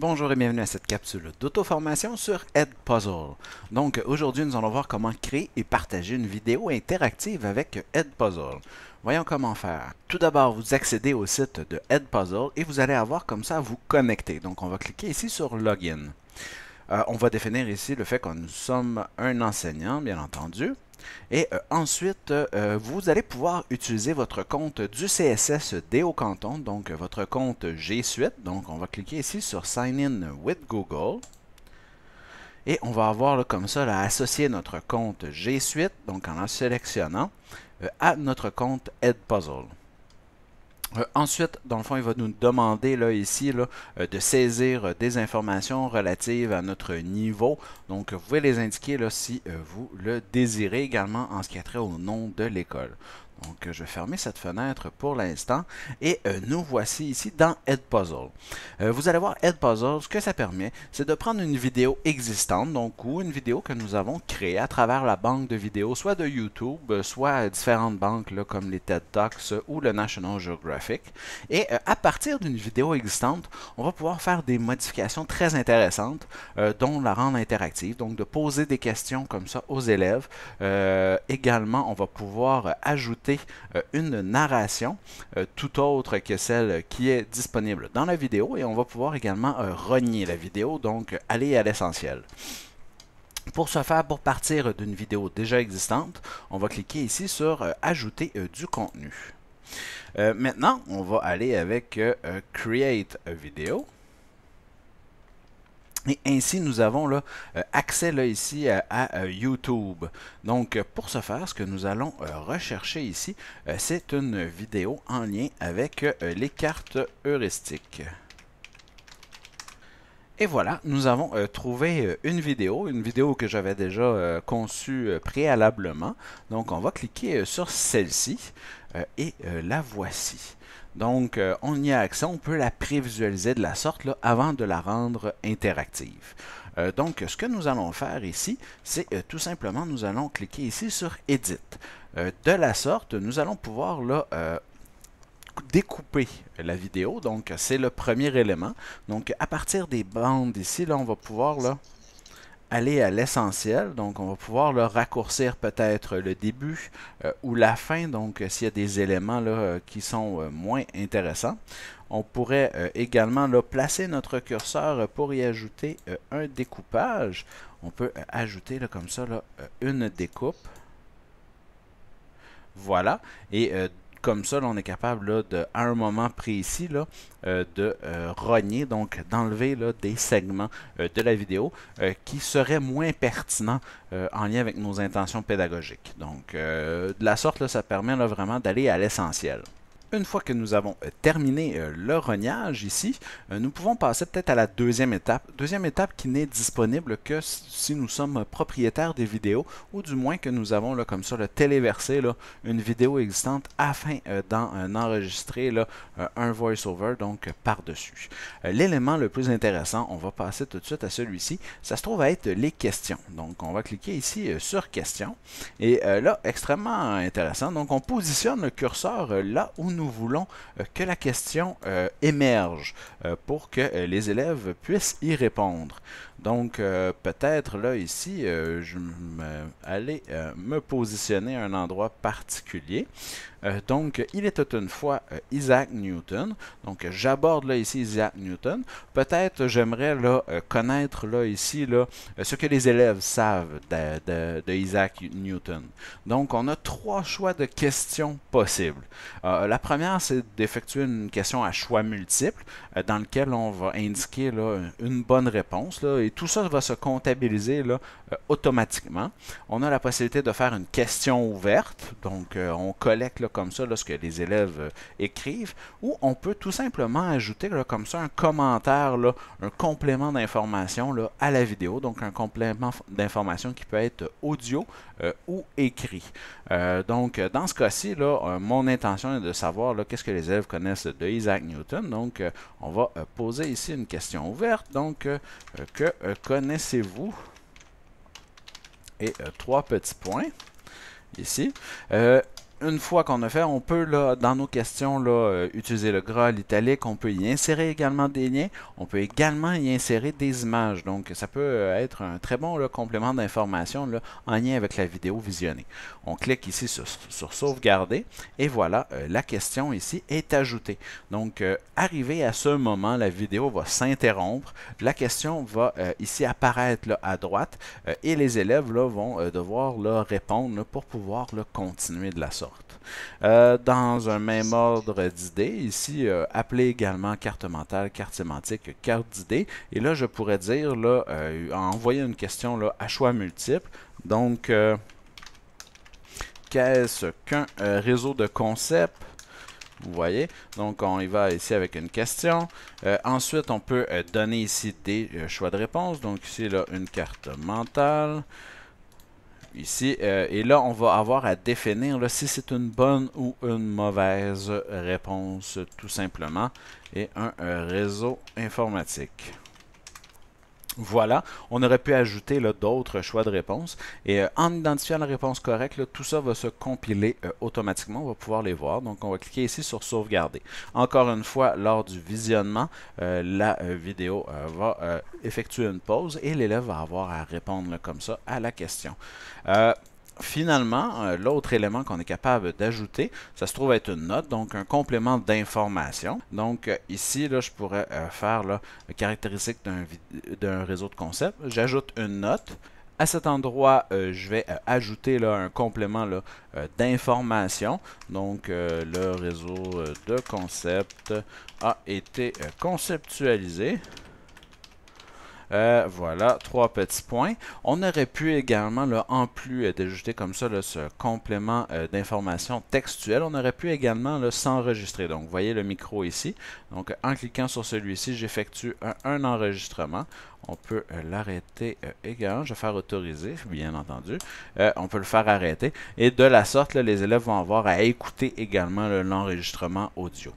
Bonjour et bienvenue à cette capsule d'auto-formation sur Edpuzzle. Donc aujourd'hui, nous allons voir comment créer et partager une vidéo interactive avec Edpuzzle. Voyons comment faire. Tout d'abord, vous accédez au site de Edpuzzle et vous allez avoir comme ça à vous connecter. Donc on va cliquer ici sur Login. Euh, on va définir ici le fait que nous sommes un enseignant, bien entendu. Et euh, ensuite, euh, euh, vous allez pouvoir utiliser votre compte du CSS Canton, donc votre compte G Suite. Donc, on va cliquer ici sur Sign in with Google. Et on va avoir comme ça à associer notre compte G Suite, donc en, en sélectionnant, à notre compte Edpuzzle. Euh, ensuite, dans le fond, il va nous demander ici euh, de saisir euh, des informations relatives à notre niveau. Donc, vous pouvez les indiquer là, si vous le désirez également en ce qui a trait au nom de l'école. Donc, je vais fermer cette fenêtre pour l'instant. Et euh, nous voici ici dans Edpuzzle, Puzzle. Euh, vous allez voir Edpuzzle, Puzzle, ce que ça permet, c'est de prendre une vidéo existante, donc ou une vidéo que nous avons créée à travers la banque de vidéos, soit de YouTube, euh, soit différentes banques comme les TED Talks ou le National Geographic. Et à partir d'une vidéo existante, on va pouvoir faire des modifications très intéressantes, dont la rendre interactive, donc de poser des questions comme ça aux élèves. également, on va pouvoir ajouter euh, une narration euh, tout autre que celle qui est disponible dans la vidéo et on va pouvoir également euh, renier la vidéo, donc aller à l'essentiel. Pour ce faire, pour partir d'une vidéo déjà existante, on va cliquer ici sur Ajouter du contenu. maintenant, on va aller avec Create a Video. Et ainsi, nous avons là, euh, accès ici à, à, euh, YouTube. Donc, euh, pour ce faire, ce que nous allons rechercher ici, c'est une vidéo en lien avec les cartes heuristiques. Et voilà, nous avons euh, trouvé euh, une vidéo, une vidéo que j'avais déjà euh, conçue préalablement. Donc on va cliquer sur celle-ci et la voici. Donc on y a accès, on peut la prévisualiser de la sorte avant de la rendre interactive. donc ce que nous allons faire ici, c'est tout simplement nous allons cliquer ici sur Edit. de la sorte, nous allons pouvoir là, découper la vidéo. Donc, c'est le premier élément. Donc, à partir des bandes ici, là, on va pouvoir là, aller à l'essentiel. Donc, on va pouvoir là, raccourcir peut-être le début euh, ou la fin. Donc, euh, s'il y a des éléments là, euh, qui sont moins intéressants. On pourrait également là, placer notre curseur pour y ajouter un découpage. On peut ajouter là, comme ça une découpe. Voilà. Et comme ça, on est capable, à un moment précis, là, euh, de euh, rogner, donc d'enlever des segments euh, de la vidéo qui seraient moins pertinents en lien avec nos intentions pédagogiques. Donc, de la sorte, ça permet vraiment d'aller à l'essentiel. Une fois que nous avons euh, terminé euh, le rognage ici, euh, nous pouvons passer peut-être à la deuxième étape. Deuxième étape qui n'est disponible que si nous sommes propriétaires des vidéos ou du moins que nous avons là, comme ça le téléversé, une vidéo existante afin d'en enregistrer là, un voice-over donc par-dessus. L'élément le plus intéressant, on va passer tout de suite à celui-ci, ça se trouve à être les questions. Donc on va cliquer ici sur questions et là, extrêmement intéressant. Donc on positionne le curseur là où nous nous voulons euh, que la question euh, émerge euh, pour que les élèves puissent y répondre. Donc, euh, peut-être là, ici, euh, je vais aller euh, me positionner à un endroit particulier. donc, il est toute une fois Isaac Newton. Donc, j'aborde là ici Isaac Newton. Peut-être j'aimerais là connaître là ici là, ce que les élèves savent de, Isaac Newton. Donc, on a trois choix de questions possibles. la première, c'est d'effectuer une question à choix multiple dans lequel on va indiquer là, une bonne réponse. Là, et tout ça va se comptabiliser euh, automatiquement. On a la possibilité de faire une question ouverte, donc euh, on collecte comme ça lorsque ce que les élèves euh, écrivent, ou on peut tout simplement ajouter comme ça un commentaire, un complément d'information à la vidéo, donc un complément d'information qui peut être audio ou écrit. Euh, donc, euh, dans ce cas-ci, là, euh, mon intention est de savoir qu'est-ce que les élèves connaissent de Isaac Newton. Donc, on va poser ici une question ouverte. Donc, que connaissez-vous? Et trois petits points ici une fois qu'on a fait, on peut, dans nos questions, euh, utiliser le gras, l'italique. On peut y insérer également des liens. On peut également y insérer des images. Donc, ça peut euh, être un très bon complément d'information en lien avec la vidéo visionnée. On clique ici sur, Sauvegarder. Et voilà, euh, la question ici est ajoutée. Donc, arrivé à ce moment, la vidéo va s'interrompre. La question va ici apparaître à droite. et les élèves vont devoir là, répondre pour pouvoir là, continuer de la sorte. Euh, dans un même ordre d'idées, ici, euh, appelé également carte mentale, carte sémantique, carte d'idées. Et là, je pourrais dire, là, euh, envoyer une question là, à choix multiple. Donc, qu'est-ce qu'un réseau de concepts vous voyez. Donc, on y va ici avec une question. ensuite, on peut donner ici des choix de réponse. Donc, ici, là, une carte mentale ici. Euh, et là, on va avoir à définir si c'est une bonne ou une mauvaise réponse, tout simplement. Et un réseau informatique. Voilà, on aurait pu ajouter d'autres choix de réponse. Et euh, en identifiant la réponse correcte, tout ça va se compiler euh, automatiquement. On va pouvoir les voir. Donc, on va cliquer ici sur sauvegarder. Encore une fois, lors du visionnement, euh, la vidéo va effectuer une pause et l'élève va avoir à répondre comme ça à la question finalement, euh, l'autre élément qu'on est capable d'ajouter, ça se trouve être une note, donc un complément d'information. Donc euh, ici, je pourrais euh, faire la caractéristique d'un réseau de concepts. J'ajoute une note. À cet endroit, je vais ajouter un complément d'information. Donc, le réseau de concepts a été conceptualisé. Euh, voilà, trois petits points. On aurait pu également, en plus euh, d'ajouter comme ça ce complément euh, d'information textuelle, on aurait pu également s'enregistrer. Donc, vous voyez le micro ici. Donc, en cliquant sur celui-ci, j'effectue un, enregistrement. On peut l'arrêter également. Je vais faire autoriser, bien entendu. on peut le faire arrêter. Et de la sorte, les élèves vont avoir à écouter également l'enregistrement audio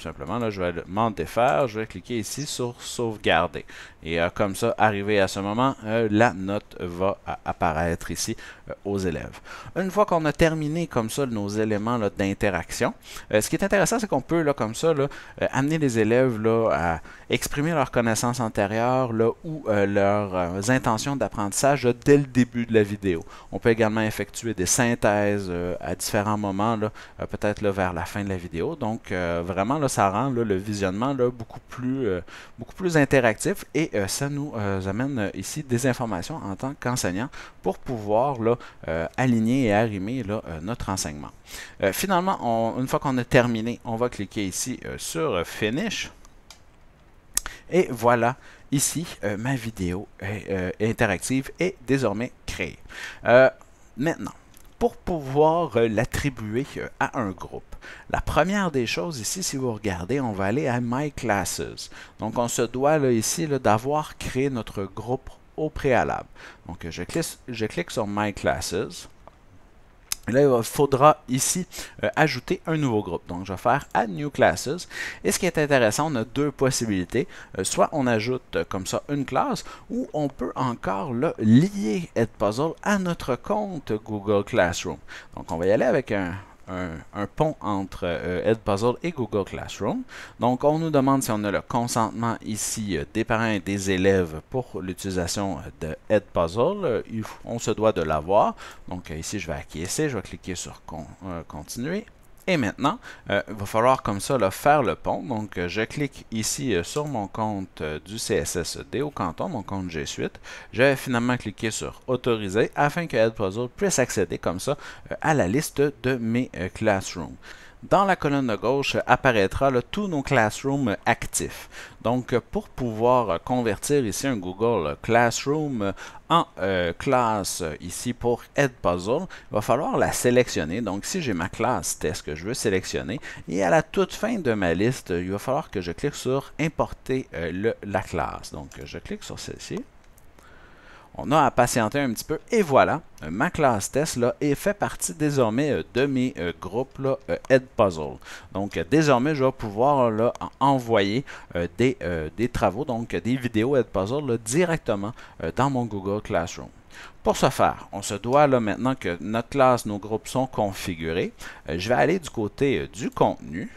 simplement, là, je vais m'en défaire. Je vais cliquer ici sur sauvegarder. Et euh, comme ça, arrivé à ce moment, euh, la note va apparaître ici euh, aux élèves. Une fois qu'on a terminé comme ça nos éléments d'interaction, ce qui est intéressant, c'est qu'on peut là, comme ça là, amener les élèves là, à exprimer leurs connaissances antérieures là, ou leurs intentions d'apprentissage dès le début de la vidéo. On peut également effectuer des synthèses à différents moments, peut-être vers la fin de la vidéo. Donc, vraiment, là, ça rend le visionnement euh, beaucoup, plus, interactif et euh, ça nous euh, amène ici des informations en tant qu'enseignant pour pouvoir aligner et arrimer notre enseignement. finalement, une fois qu'on a terminé, on va cliquer ici sur Finish. Et voilà, ici, ma vidéo est, interactive est désormais créée. maintenant, pour pouvoir euh, l'attribuer euh, à un groupe. La première des choses ici, si vous regardez, on va aller à My Classes. Donc on se doit ici d'avoir créé notre groupe au préalable. Donc je clique sur My Classes. Et là, il faudra ici euh, ajouter un nouveau groupe. Donc, je vais faire Add New Classes. Et ce qui est intéressant, on a deux possibilités. Euh, soit on ajoute euh, comme ça une classe, ou on peut encore lier Edpuzzle à notre compte Google Classroom. Donc, on va y aller avec un, un, pont entre euh, Edpuzzle et Google Classroom. Donc, on nous demande si on a le consentement ici euh, des parents et des élèves pour l'utilisation euh, de Edpuzzle. on se doit de l'avoir. Donc, ici, je vais acquiescer, je vais cliquer sur Continuer. Et maintenant, il euh, va falloir comme ça faire le pont. Donc, euh, je clique ici euh, sur mon compte du CSSD e au canton, mon compte g Suite. Je vais finalement cliquer sur Autoriser afin que Edpuzzle puisse accéder comme ça à la liste de mes classrooms dans la colonne de gauche apparaîtra le tous nos Classroom actifs. Donc, pour pouvoir convertir ici un Google Classroom en euh, classe ici pour Edpuzzle, il va falloir la sélectionner. Donc, si j'ai ma classe ce que je veux sélectionner, et à la toute fin de ma liste, il va falloir que je clique sur Importer euh, la classe. Donc, je clique sur celle-ci. On a à patienter un petit peu. Et voilà, ma classe test là, fait partie désormais euh, de mes euh, groupes Edpuzzle. Euh, Puzzle. Donc désormais, je vais pouvoir envoyer des, travaux, donc des vidéos Head Puzzle directement dans mon Google Classroom. Pour ce faire, on se doit maintenant que notre classe, nos groupes sont configurés. je vais aller du côté du contenu.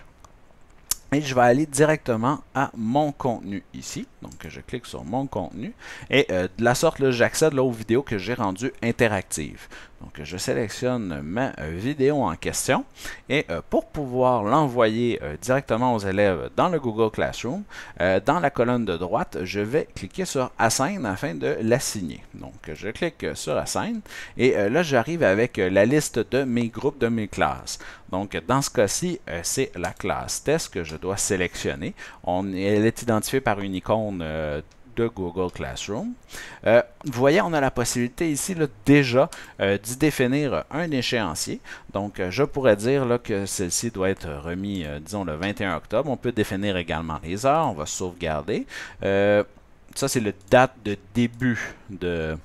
Et je vais aller directement à mon contenu ici. Donc, je clique sur mon contenu. Et euh, de la sorte, j'accède aux vidéos que j'ai rendues interactives. Donc, je sélectionne ma vidéo en question et euh, pour pouvoir l'envoyer euh, directement aux élèves dans le Google Classroom, euh, dans la colonne de droite, je vais cliquer sur Assign afin de l'assigner. Donc, je clique sur assigne et là, j'arrive avec la liste de mes groupes, de mes classes. Donc, dans ce cas-ci, c'est la classe test que je dois sélectionner. elle est identifiée par une icône de Google Classroom. Euh, vous voyez, on a la possibilité ici là, déjà euh, d'y définir un échéancier. Donc, euh, je pourrais dire là, que celle-ci doit être remise, disons, le 21 octobre. On peut définir également les heures. On va sauvegarder. ça, c'est la date de début de,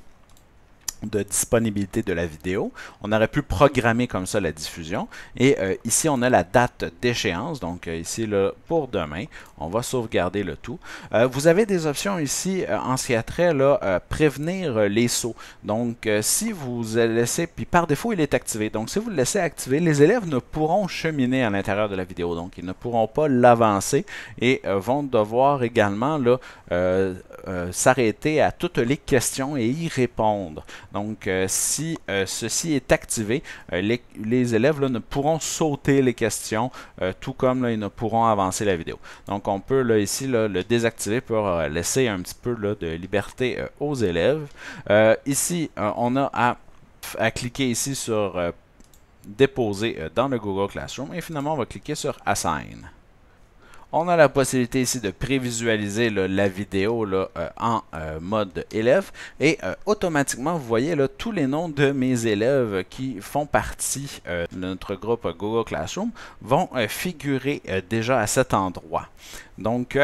de disponibilité de la vidéo. On aurait pu programmer comme ça la diffusion. Et euh, ici, on a la date d'échéance. Donc euh, ici, là, pour demain, on va sauvegarder le tout. Euh, vous avez des options ici en ce qui a trait là, prévenir les sauts. Donc si vous laissez, puis par défaut, il est activé. Donc si vous le laissez activer, les élèves ne pourront cheminer à l'intérieur de la vidéo. Donc ils ne pourront pas l'avancer et vont devoir également s'arrêter à toutes les questions et y répondre. Donc, euh, si euh, ceci est activé, euh, les, élèves ne pourront sauter les questions, tout comme ils ne pourront avancer la vidéo. Donc, on peut ici le désactiver pour laisser un petit peu de liberté aux élèves. ici, on a à, à, cliquer ici sur déposer dans le Google Classroom et finalement on va cliquer sur Assign. On a la possibilité ici de prévisualiser la vidéo euh, en euh, mode élève et euh, automatiquement vous voyez tous les noms de mes élèves qui font partie de notre groupe Google Classroom vont figurer déjà à cet endroit. Donc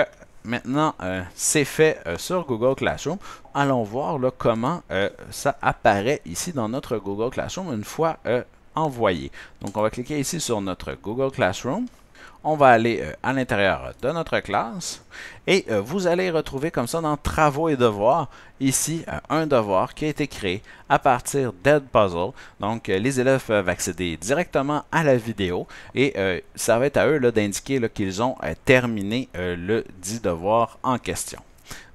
maintenant c'est fait sur Google Classroom. Allons voir comment ça apparaît ici dans notre Google Classroom une fois envoyé. Donc on va cliquer ici sur notre Google Classroom on va aller euh, à l'intérieur de notre classe et euh, vous allez retrouver comme ça dans travaux et devoirs ici euh, un devoir qui a été créé à partir d'Ed Puzzle. Donc les élèves peuvent accéder directement à la vidéo et ça va être à eux d'indiquer qu'ils ont terminé le dit devoir en question.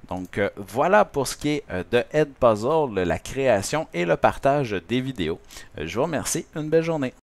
Donc voilà pour ce qui est de edpuzzle Puzzle, la création et le partage des vidéos. je vous remercie, une belle journée.